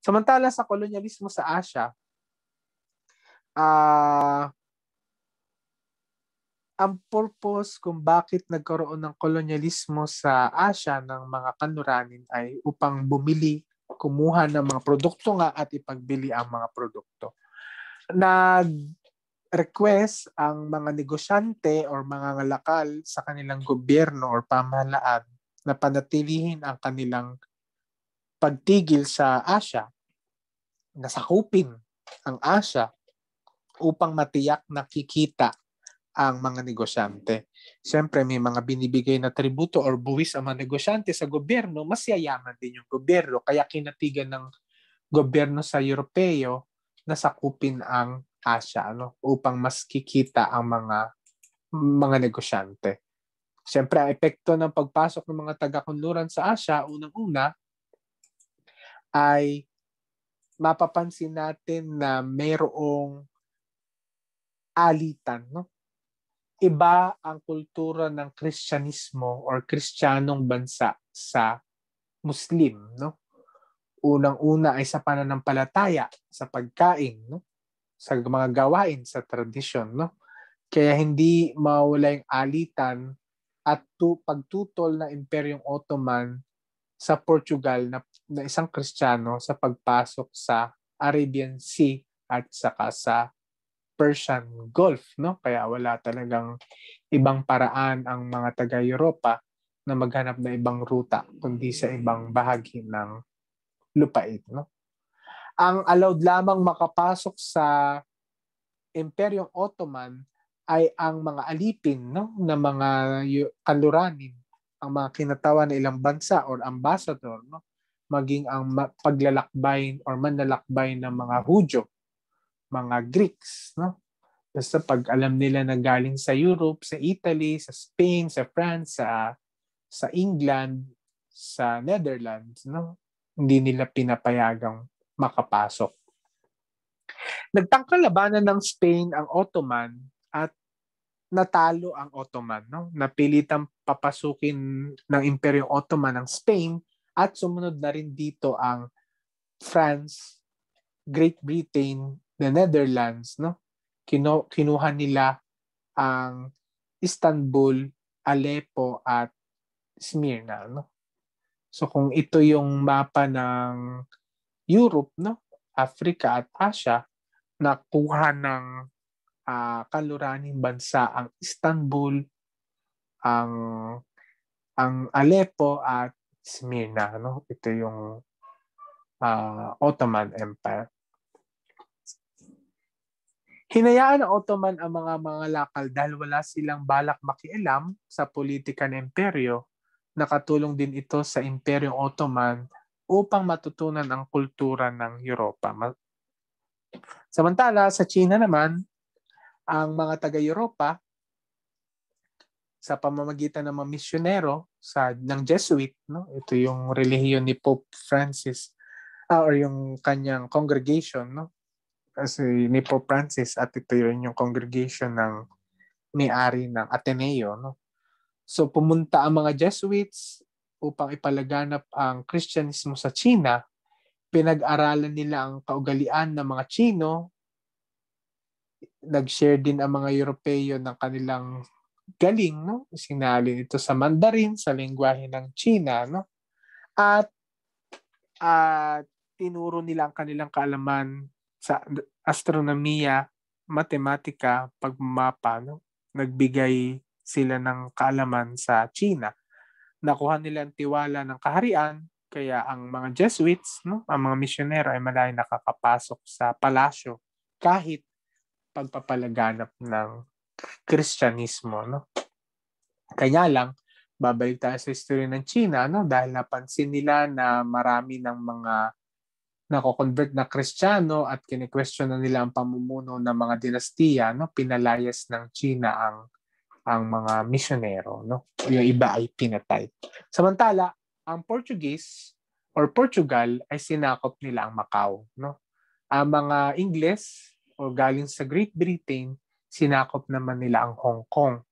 Samantala sa kolonyalismo sa Asia, uh, ang purpose kung bakit nagkaroon ng kolonyalismo sa Asia ng mga kanuranin ay upang bumili, kumuha ng mga produkto nga at ipagbili ang mga produkto. Nag-request ang mga negosyante or mga ngalakal sa kanilang gobyerno or pamahalaan na panatilihin ang kanilang pagtigil sa Asia, nasakupin ang Asia upang matiyak nakikita ang mga negosyante. Siyempre, may mga binibigay na tributo or buwis ang mga negosyante sa gobyerno, mas yayaman din yung gobyerno. Kaya kinatigan ng gobyerno sa Europeo na sakupin ang Asia ano, upang mas kikita ang mga mga negosyante. Siyempre, ang epekto ng pagpasok ng mga taga-Kunluran sa Asia, unang-una, ay mapapansin natin na mayroong alitan. No? Iba ang kultura ng Kristyanismo or Kristiyanong bansa sa Muslim. No? Unang-una ay sa pananampalataya, sa pagkain, no? sa mga gawain, sa tradisyon. No? Kaya hindi mawala yung alitan at tu- pagtutol ng Imperyong Ottoman sa Portugal na na isang Kristiyano sa pagpasok sa Arabian Sea at saka sa Persian Gulf, no? Kaya wala talagang ibang paraan ang mga taga-Europa na maghanap ng ibang ruta kundi sa ibang bahagi ng lupain, no? Ang allowed lamang makapasok sa Imperyong Ottoman ay ang mga alipin no ng mga kaluranin ang mga kinatawan ng ilang bansa or ambassador no maging ang paglalakbay or manlalakbay ng mga Hudyo, mga Greeks, no? Basta pag alam nila na galing sa Europe, sa Italy, sa Spain, sa France, sa sa England, sa Netherlands, no? Hindi nila pinapayagang makapasok. Nagtangka labanan ng Spain ang Ottoman at natalo ang Ottoman, no? Napilitang papasukin ng Imperyo Ottoman ang Spain at sumunod na rin dito ang France, Great Britain, the Netherlands, no? Kino, kinuha nila ang Istanbul, Aleppo at Smyrna, no? So kung ito yung mapa ng Europe, no? Africa at Asia, nakuha ng uh, kaluraning bansa ang Istanbul, ang ang Aleppo at Smyrna. No? Ito yung uh, Ottoman Empire. Hinayaan ng Ottoman ang mga mga lakal dahil wala silang balak makialam sa politika ng imperyo. Nakatulong din ito sa Imperyong Ottoman upang matutunan ang kultura ng Europa. Samantala, sa China naman, ang mga taga-Europa sa pamamagitan ng mga misyonero sa ng Jesuit no ito yung relihiyon ni Pope Francis ah, or yung kanyang congregation no kasi ni Pope Francis at ito yun yung congregation ng may-ari ng Ateneo no so pumunta ang mga Jesuits upang ipalaganap ang Christianismo sa China pinag-aralan nila ang kaugalian ng mga Chino nag-share din ang mga Europeo ng kanilang galing, no? Isinalin ito sa Mandarin, sa lingwahe ng China, no? At at uh, tinuro nila ang kanilang kaalaman sa astronomiya, matematika, pagmamapa, no? Nagbigay sila ng kaalaman sa China. Nakuha nila ang tiwala ng kaharian, kaya ang mga Jesuits, no, ang mga misyonero ay malay nakakapasok sa palasyo kahit pagpapalaganap ng Kristyanismo, no? Kanya lang, babalik tayo sa history ng China, no? Dahil napansin nila na marami ng mga nako-convert na Kristiyano at kine-question na nila ang pamumuno ng mga dinastiya, no? Pinalayas ng China ang ang mga misyonero, no? Yung iba ay pinatay. Samantala, ang Portuguese or Portugal ay sinakop nila ang Macau, no? Ang mga Ingles o galing sa Great Britain sinakop naman nila ang Hong Kong.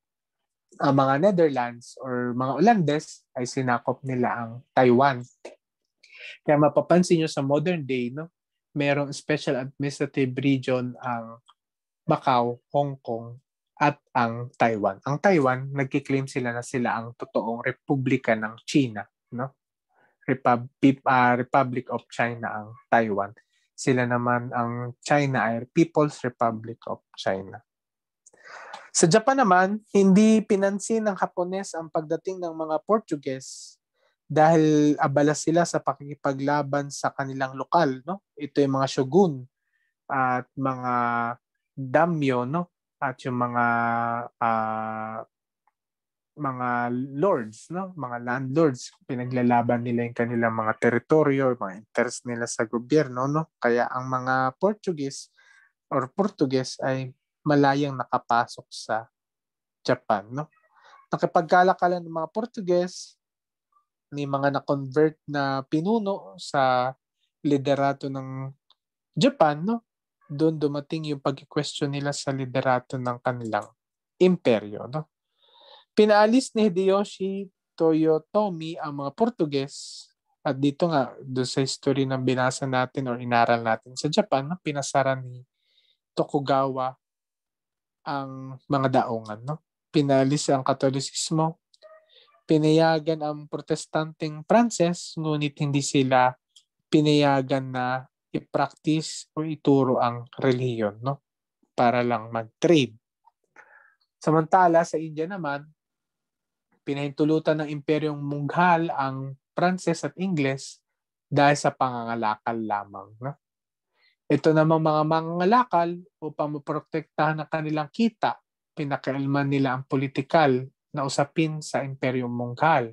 Ang mga Netherlands or mga Olandes ay sinakop nila ang Taiwan. Kaya mapapansin nyo sa modern day, no, merong special administrative region ang Macau, Hong Kong, at ang Taiwan. Ang Taiwan, nagkiklaim sila na sila ang totoong republika ng China. No? Repub- uh, Republic of China ang Taiwan. Sila naman ang China ay People's Republic of China. Sa Japan naman, hindi pinansin ng Hapones ang pagdating ng mga Portuguese dahil abala sila sa pakikipaglaban sa kanilang lokal, no? Ito yung mga shogun at mga daimyo, no? At yung mga uh, mga lords, no? Mga landlords, pinaglalaban nila yung kanilang mga teritoryo, mga interest nila sa gobyerno, no? Kaya ang mga Portuguese or Portuguese ay malayang nakapasok sa Japan. No? Nakipagkalakalan ng mga Portuguese, may mga na-convert na pinuno sa liderato ng Japan, no? doon dumating yung pag-question nila sa liderato ng kanilang imperyo. No? Pinaalis ni Hideyoshi Toyotomi ang mga Portuguese at dito nga, doon sa history ng binasa natin or inaral natin sa Japan, pinasara ni Tokugawa ang mga daungan. No? Pinalis ang Katolisismo, pinayagan ang protestanteng Pranses, ngunit hindi sila pinayagan na i-practice o ituro ang reliyon no? para lang mag-trade. Samantala sa India naman, pinahintulutan ng imperyong Mughal ang Pranses at Ingles dahil sa pangangalakal lamang. No? Ito namang mga mga mangangalakal upang maprotektahan ang kanilang kita, pinakialman nila ang politikal na usapin sa Imperyo Mongkal.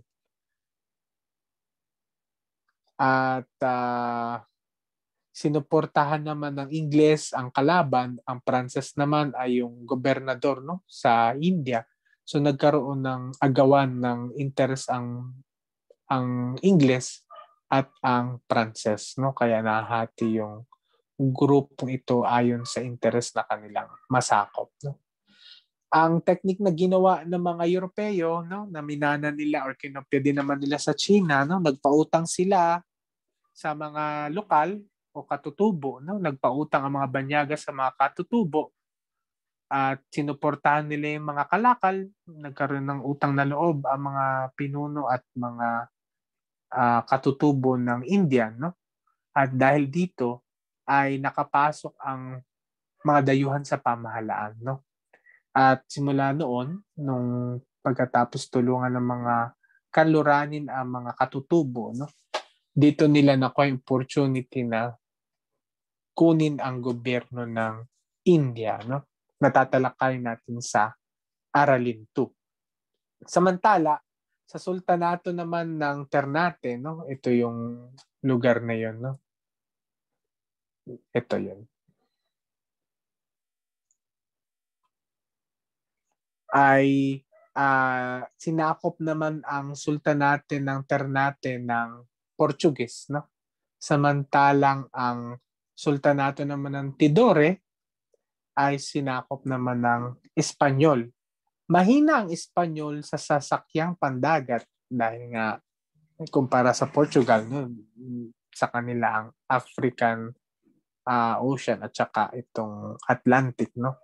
At uh, sinuportahan naman ng Ingles ang kalaban, ang Pranses naman ay yung gobernador no sa India. So nagkaroon ng agawan ng interes ang ang Ingles at ang Pranses no kaya nahati yung grupong ito ayon sa interes na kanilang masakop. No? Ang teknik na ginawa ng mga Europeo, no, na minana nila or kinopya din naman nila sa China, no, nagpautang sila sa mga lokal o katutubo, no, nagpautang ang mga banyaga sa mga katutubo at sinuportahan nila yung mga kalakal, nagkaroon ng utang na loob ang mga pinuno at mga uh, katutubo ng Indian, no? At dahil dito, ay nakapasok ang mga dayuhan sa pamahalaan, no? At simula noon, nung pagkatapos tulungan ng mga kaluranin ang mga katutubo, no? Dito nila nakuha yung opportunity na kunin ang gobyerno ng India, no? Natatalakay natin sa Aralin 2. Samantala, sa sultanato naman ng Ternate, no? Ito yung lugar na yon, no? ito yun. Ay uh, sinakop naman ang sultanate ng Ternate ng Portuguese. No? Samantalang ang sultanato naman ng Tidore ay sinakop naman ng Espanyol. Mahina ang Espanyol sa sasakyang pandagat dahil nga kumpara sa Portugal, no, sa kanila ang African uh, Ocean at saka itong Atlantic, no?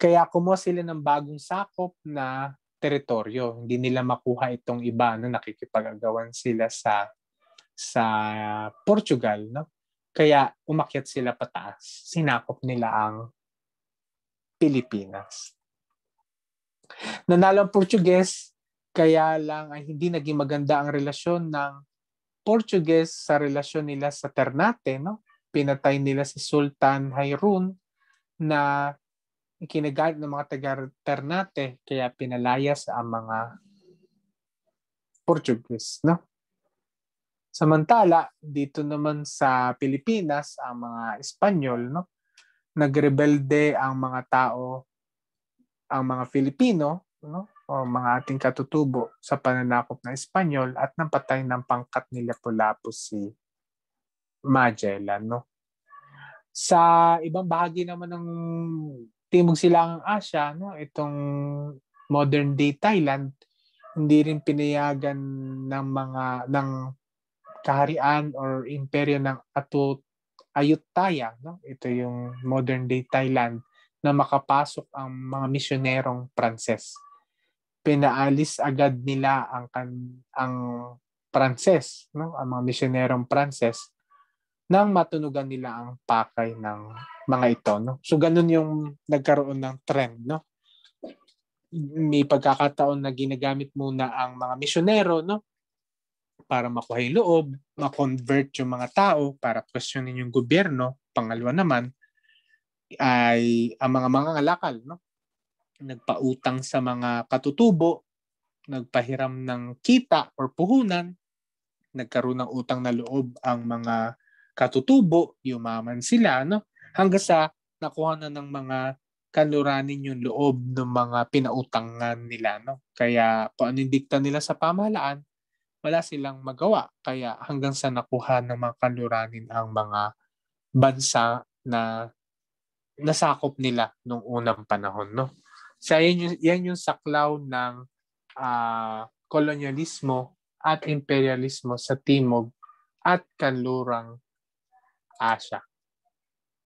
Kaya kumuha sila ng bagong sakop na teritoryo. Hindi nila makuha itong iba no nakikipagagawan sila sa sa Portugal, no? Kaya umakyat sila pataas. Sinakop nila ang Pilipinas. Nanalo ang Portuguese, kaya lang ay hindi naging maganda ang relasyon ng Portuguese sa relasyon nila sa Ternate, no? pinatay nila si Sultan Hairun na ikinagalit ng mga taga-Ternate kaya pinalayas ang mga Portuguese, no? Samantala, dito naman sa Pilipinas, ang mga Espanyol, no? Nagrebelde ang mga tao, ang mga Filipino, no? O mga ating katutubo sa pananakop ng Espanyol at napatay ng pangkat nila Lapu-Lapu si Magellan, no? Sa ibang bahagi naman ng Timog Silangang Asya, no, itong modern day Thailand, hindi rin pinayagan ng mga ng kaharian or imperyo ng Atut Ayutthaya, no? Ito yung modern day Thailand na makapasok ang mga misyonerong Pranses. Pinaalis agad nila ang ang Pranses, no? Ang mga misyonerong Pranses nang matunugan nila ang pakay ng mga ito. No? So ganun yung nagkaroon ng trend. No? May pagkakataon na ginagamit muna ang mga misyonero no? para makuha yung loob, ma-convert yung mga tao para questionin yung gobyerno. Pangalawa naman ay ang mga mga alakal. No? Nagpautang sa mga katutubo, nagpahiram ng kita or puhunan, nagkaroon ng utang na loob ang mga katutubo, yumaman sila, no? Hanggang sa nakuha na ng mga kaluranin yung loob ng mga pinautangan nila, no? Kaya kung ano dikta nila sa pamahalaan, wala silang magawa. Kaya hanggang sa nakuha ng mga kaluranin ang mga bansa na nasakop nila nung unang panahon, no? So, yan yung, yan yung saklaw ng uh, kolonyalismo at imperialismo sa Timog at kanlurang acha.